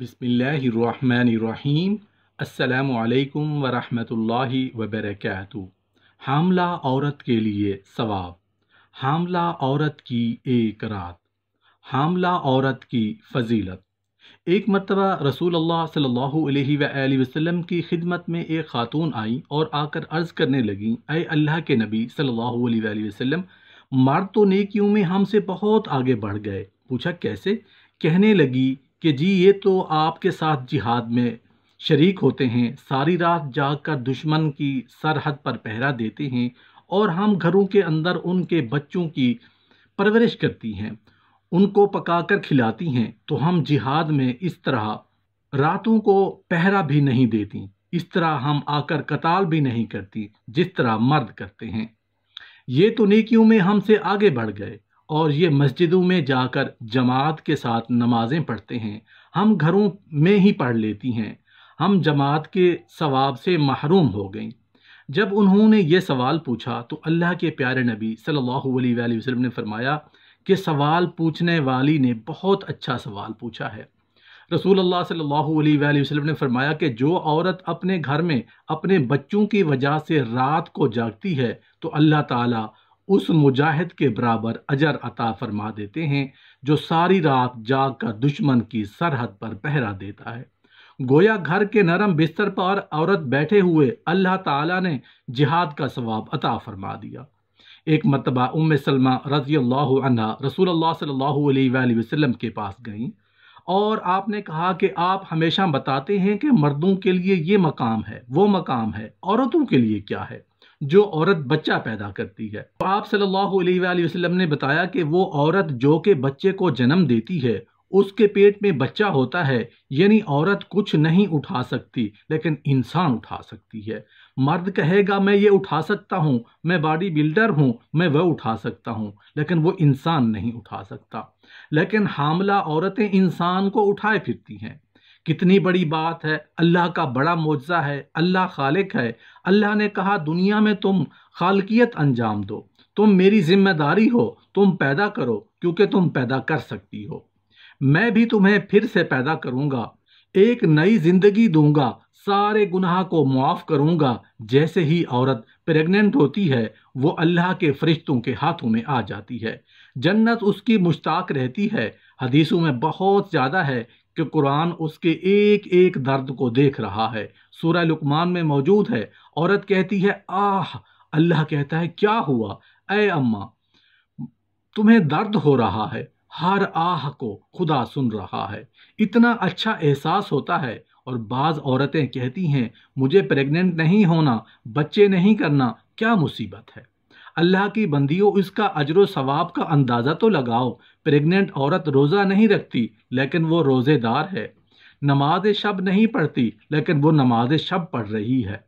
बिसमीम् अल्लाम वरहमतुल्लाहि वबरक हामला औरत के लिए सवाब हामला औरत की एक रात हामला औरत की फजीलत एक मरतबा रसूल अल्लाह की खिदमत में एक ख़ातून आई और आकर अर्ज़ करने लगी अय अल्लाह के नबी सल्ला अलैहि मर्द तो नेकियों में हमसे बहुत आगे बढ़ गए पूछा कैसे कहने लगी कि जी ये तो आपके साथ जिहाद में शरीक होते हैं सारी रात जाग कर दुश्मन की सरहद पर पहरा देते हैं और हम घरों के अंदर उनके बच्चों की परवरिश करती हैं उनको पकाकर खिलाती हैं तो हम जिहाद में इस तरह रातों को पहरा भी नहीं देती इस तरह हम आकर कताल भी नहीं करती जिस तरह मर्द करते हैं ये तो नेकियों में हमसे आगे बढ़ गए और ये मस्जिदों में जाकर जमात के साथ नमाज़ें पढ़ते हैं हम घरों में ही पढ़ लेती हैं हम जमात के सवाब से महरूम हो गई जब उन्होंने ये सवाल पूछा तो अल्लाह के प्यारे नबी सल्लल्लाहु अलैहि वसल्लम ने फरमाया कि सवाल पूछने वाली ने बहुत अच्छा सवाल पूछा है रसूल अल्लाह सल्लल्लाहु अलैहि वसल्लम ने फरमाया कि जो औरत अपने घर में अपने बच्चों की वजह से रात को जागती है तो अल्लाह ताला उस मुजाहिद के बराबर अजर अता फरमा देते हैं जो सारी रात जाग कर दुश्मन की सरहद पर पहरा देता है गोया घर के नरम बिस्तर पर औरत बैठे हुए अल्लाह ताला ने जिहाद का सवाब अता फरमा दिया एक मरतबा उम सलमा रजी अल्लाह रसूल सल्लल्लाहु अलैहि वसल्लम के पास गईं और आपने कहा कि आप हमेशा बताते हैं कि मर्दों के लिए ये मकाम है वो मकाम है औरतों के लिए क्या है जो औरत बच्चा पैदा करती है तो आप सल्लल्लाहु अलैहि वसल्लम ने बताया कि वो औरत जो के बच्चे को जन्म देती है उसके पेट में बच्चा होता है यानी औरत कुछ नहीं उठा सकती लेकिन इंसान उठा सकती है मर्द कहेगा मैं ये उठा सकता हूँ मैं बॉडी बिल्डर हूँ मैं वह उठा सकता हूँ लेकिन वो इंसान नहीं उठा सकता लेकिन हामला औरतें इंसान को उठाए फिरती हैं कितनी बड़ी बात है अल्लाह का बड़ा मुआवजा है अल्लाह खालिक है अल्लाह ने कहा दुनिया में तुम खालकियत अंजाम दो तुम मेरी जिम्मेदारी हो तुम पैदा करो क्योंकि तुम पैदा कर सकती हो मैं भी तुम्हें फिर से पैदा करूँगा एक नई जिंदगी दूंगा सारे गुनाह को माफ़ करूंगा जैसे ही औरत प्रेग्नेंट होती है वो अल्लाह के फरिश्तों के हाथों में आ जाती है जन्नत उसकी मुश्ताक रहती है हदीसों में बहुत ज़्यादा है कि कुरान उसके एक एक दर्द को देख रहा है सूरह लुकमान में मौजूद है औरत कहती है आह अल्लाह कहता है क्या हुआ अय अम्मा तुम्हें दर्द हो रहा है हर आह को खुदा सुन रहा है इतना अच्छा एहसास होता है और बाज़ औरतें कहती हैं मुझे प्रेग्नेंट नहीं होना बच्चे नहीं करना क्या मुसीबत है अल्लाह की बंदियों इसका अजर सवाब का अंदाज़ा तो लगाओ प्रेग्नेंट औरत रोज़ा नहीं रखती लेकिन वो रोज़ेदार है नमाज शब नहीं पढ़ती लेकिन वो नमाज शब पढ़ रही है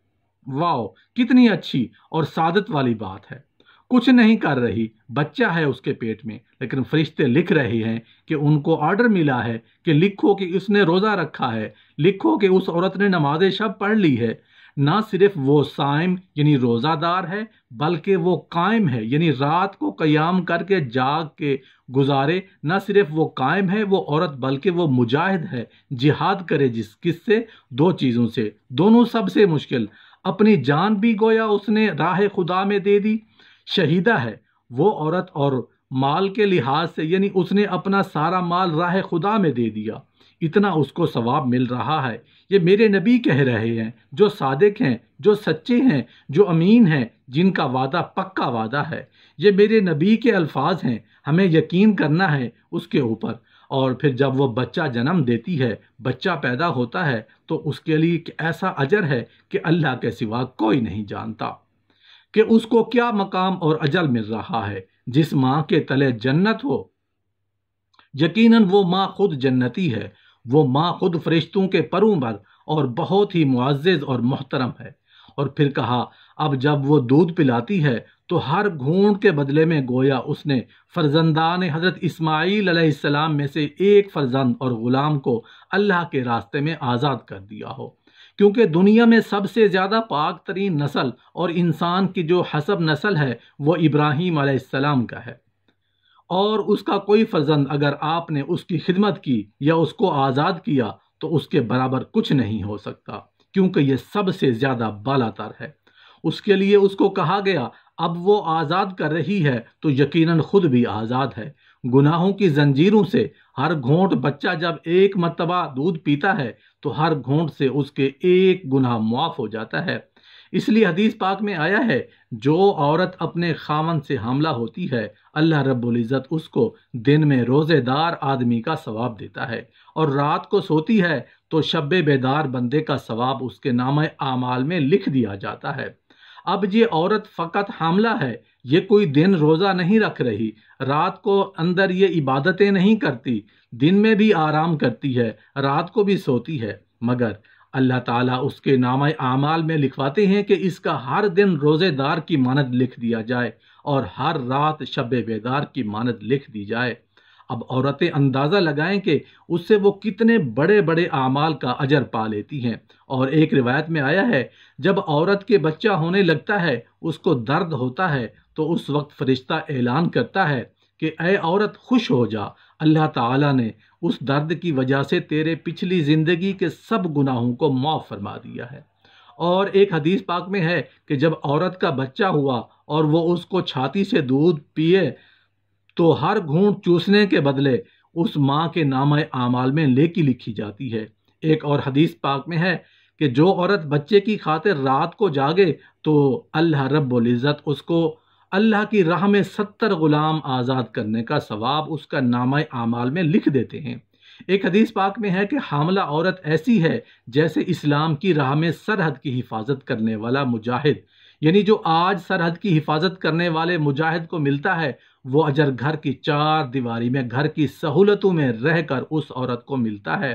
वाह कितनी अच्छी और सादत वाली बात है कुछ नहीं कर रही बच्चा है उसके पेट में लेकिन फरिश्ते लिख रहे हैं कि उनको ऑर्डर मिला है कि लिखो कि उसने रोज़ा रखा है लिखो कि उस औरत ने नमाज शब पढ़ ली है ना सिर्फ वो साइम यानी रोज़ादार है बल्कि वो कायम है यानी रात को क़याम करके जाग के गुजारे ना सिर्फ वो कायम है वो औरत बल्कि वो मुजाहिद है जिहाद करे जिस किस से दो चीज़ों से दोनों सबसे मुश्किल अपनी जान भी गोया उसने राह खुदा में दे दी शहीदा है वो औरत और माल के लिहाज से यानी उसने अपना सारा माल राह खुदा में दे दिया इतना उसको सवाब मिल रहा है ये मेरे नबी कह रहे हैं जो सादक हैं जो सच्चे हैं जो अमीन हैं जिनका वादा पक्का वादा है ये मेरे नबी के अल्फाज हैं हमें यकीन करना है उसके ऊपर और फिर जब वह बच्चा जन्म देती है बच्चा पैदा होता है तो उसके लिए एक ऐसा अजर है कि अल्लाह के सिवा कोई नहीं जानता कि उसको क्या मकाम और अजल मिल रहा है जिस माँ के तले जन्नत हो यकीनन वो माँ खुद जन्नती है वो माँ खुद फरिश्तों के परों पर और बहुत ही मुआज़ और मोहतरम है और फिर कहा अब जब वो दूध पिलाती है तो हर घूंट के बदले में गोया उसने फर्जंदान हज़रत इस्माईल में से एक फर्जंद और ग़ुलाम को अल्लाह के रास्ते में आज़ाद कर दिया हो क्योंकि दुनिया में सबसे ज़्यादा पाक तरीन नसल और इंसान की जो हसब नसल है वो इब्राहीम का है और उसका कोई फर्जंद अगर आपने उसकी खिदमत की या उसको आज़ाद किया तो उसके बराबर कुछ नहीं हो सकता क्योंकि यह सबसे ज़्यादा बालातर है उसके लिए उसको कहा गया अब वो आज़ाद कर रही है तो यकीनन खुद भी आज़ाद है गुनाहों की जंजीरों से हर घोंट बच्चा जब एक मरतबा दूध पीता है तो हर घोंट से उसके एक गुनाह मुआफ़ हो जाता है इसलिए हदीस पाक में आया है जो औरत अपने खावन से हमला होती है अल्लाह रब्ज़त उसको दिन में रोज़ेदार आदमी का सवाब देता है और रात को सोती है तो शब बेदार बंदे का सवाब उसके नाम आमाल में लिख दिया जाता है अब ये औरत फ़कत हमला है ये कोई दिन रोज़ा नहीं रख रही रात को अंदर ये इबादतें नहीं करती दिन में भी आराम करती है रात को भी सोती है मगर अल्लाह ताला उसके नाम आमाल में लिखवाते हैं कि इसका हर दिन रोज़ेदार की मानद लिख दिया जाए और हर रात शब बेदार की मानद लिख दी जाए अब औरतें अंदाज़ा लगाएं कि उससे वो कितने बड़े बड़े आमाल का अजर पा लेती हैं और एक रिवायत में आया है जब औरत के बच्चा होने लगता है उसको दर्द होता है तो उस वक्त फरिश्ता ऐलान करता है कि ए औरत खुश हो जा अल्लाह ताला ने उस दर्द की वजह से तेरे पिछली ज़िंदगी के सब गुनाहों को माफ़ फरमा दिया है और एक हदीस पाक में है कि जब औरत का बच्चा हुआ और वो उसको छाती से दूध पिए तो हर घूंट चूसने के बदले उस माँ के नाम आमाल में ले की लिखी जाती है एक और हदीस पाक में है कि जो औरत बच्चे की खातिर रात को जागे तो अल्लाह रब्बुल इज़्ज़त उसको अल्लाह की राह में सत्तर ग़ुलाम आज़ाद करने का सवाब उसका नामा आमाल में लिख देते हैं एक हदीस पाक में है कि हामला औरत ऐसी है जैसे इस्लाम की राह में सरहद की हिफाजत करने वाला मुजाहिद यानी जो आज सरहद की हिफाजत करने वाले मुजाहिद को मिलता है वो अजर घर की चार दीवारी में घर की सहूलतों में रहकर उस औरत को मिलता है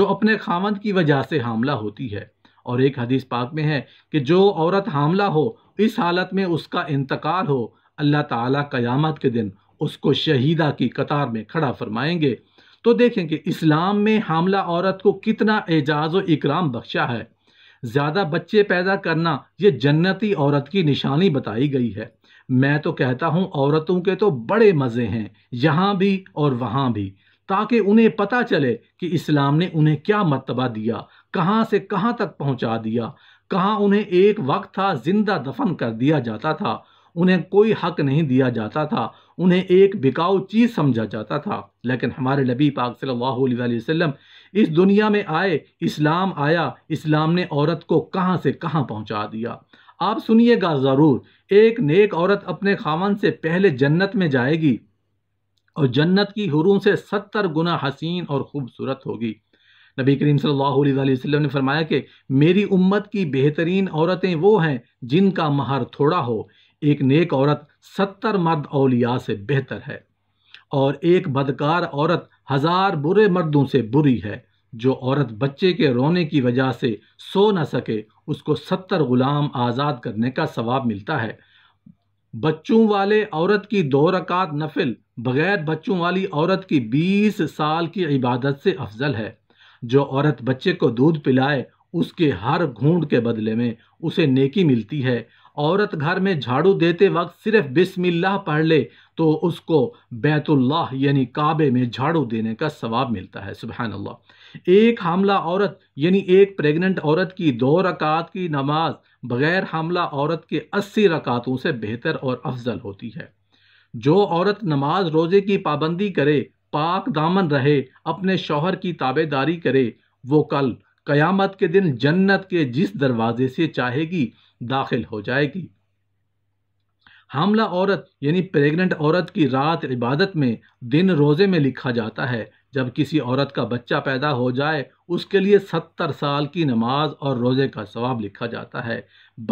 जो अपने खामद की वजह से हामला होती है और एक हदीस पाक में है कि जो औरत हामला हो इस हालत में उसका इंतकाल हो अल्लाह ताला क़यामत के दिन उसको शहीदा की कतार में खड़ा फरमाएंगे तो देखें कि इस्लाम में हामला औरत को कितना एजाज़ व इकराम बख्शा है ज़्यादा बच्चे पैदा करना ये जन्नती औरत की निशानी बताई गई है मैं तो कहता हूँ औरतों के तो बड़े मज़े हैं यहाँ भी और वहाँ भी ताकि उन्हें पता चले कि इस्लाम ने उन्हें क्या मरतबा दिया कहाँ से कहाँ तक पहुँचा दिया कहाँ उन्हें एक वक्त था जिंदा दफन कर दिया जाता था उन्हें कोई हक नहीं दिया जाता था उन्हें एक बिकाऊ चीज़ समझा जाता था लेकिन हमारे नबी पाक सल्लल्लाहु अलैहि वसल्लम इस दुनिया में आए इस्लाम आया इस्लाम ने औरत को कहाँ से कहाँ पहुँचा दिया आप सुनिएगा ज़रूर एक नेक औरत अपने खावन से पहले जन्नत में जाएगी और जन्नत की हरूम से सत्तर गुना हसीन और खूबसूरत होगी नबी करीम सल्लल्लाहु अलैहि वसल्लम ने फरमाया कि मेरी उम्मत की बेहतरीन औरतें वो हैं जिनका महर थोड़ा हो एक नेक औरत सत्तर मर्द अलिया से बेहतर है और एक बदकार औरत हज़ार बुरे मर्दों से बुरी है जो औरत बच्चे के रोने की वजह से सो न सके उसको सत्तर ग़ुलाम आज़ाद करने का सवाब मिलता है बच्चों वाले औरत की दो रकात नफिल बग़ैर बच्चों वाली औरत की बीस साल की इबादत से अफजल है जो औरत बच्चे को दूध पिलाए उसके हर घूंड के बदले में उसे नेकी मिलती है औरत घर में झाड़ू देते वक्त सिर्फ बिस्मिल्लाह पढ़ ले तो उसको बैतुल्लाह यानी काबे में झाड़ू देने का सवाब मिलता है सुबह अल्लाह एक हमला औरत यानी एक प्रेग्नेंट औरत की दो रकात की नमाज बग़ैर हमला औरत के अस्सी रकातों से बेहतर और अफजल होती है जो औरत नमाज रोज़े की पाबंदी करे पाक दामन रहे अपने शौहर की ताबेदारी करे वो कल कयामत के दिन जन्नत के जिस दरवाजे से चाहेगी दाखिल हो जाएगी हमला औरत यानी प्रेग्नेंट औरत की रात इबादत में दिन रोज़े में लिखा जाता है जब किसी औरत का बच्चा पैदा हो जाए उसके लिए सत्तर साल की नमाज और रोज़े का सवाब लिखा जाता है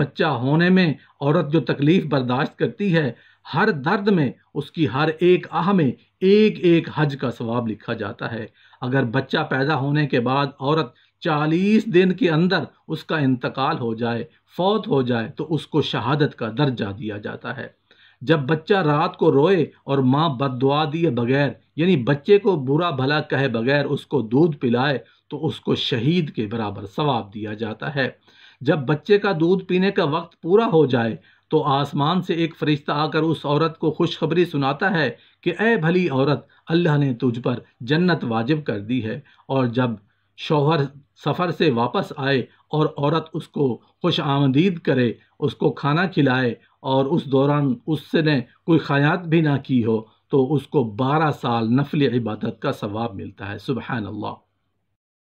बच्चा होने में औरत जो तकलीफ़ बर्दाश्त करती है हर दर्द में उसकी हर एक आह में एक एक हज का सवाब लिखा जाता है अगर बच्चा पैदा होने के बाद औरत चालीस दिन के अंदर उसका इंतकाल हो जाए फौत हो जाए तो उसको शहादत का दर्जा दिया जाता है जब बच्चा रात को रोए और माँ बददुआ दिए बगैर यानी बच्चे को बुरा भला कहे बगैर उसको दूध पिलाए तो उसको शहीद के बराबर सवाब दिया जाता है जब बच्चे का दूध पीने का वक्त पूरा हो जाए तो आसमान से एक फरिश्ता आकर उस औरत को खुशखबरी सुनाता है कि ए भली औरत अल्लाह ने तुझ पर जन्नत वाजिब कर दी है और जब शौहर सफ़र से वापस आए और औरत उसको खुश आमदीद करे उसको खाना खिलाए और उस दौरान उसने कोई ख़यात भी ना की हो तो उसको बारह साल नफली इबादत का सवाब मिलता है सुबह अल्लाह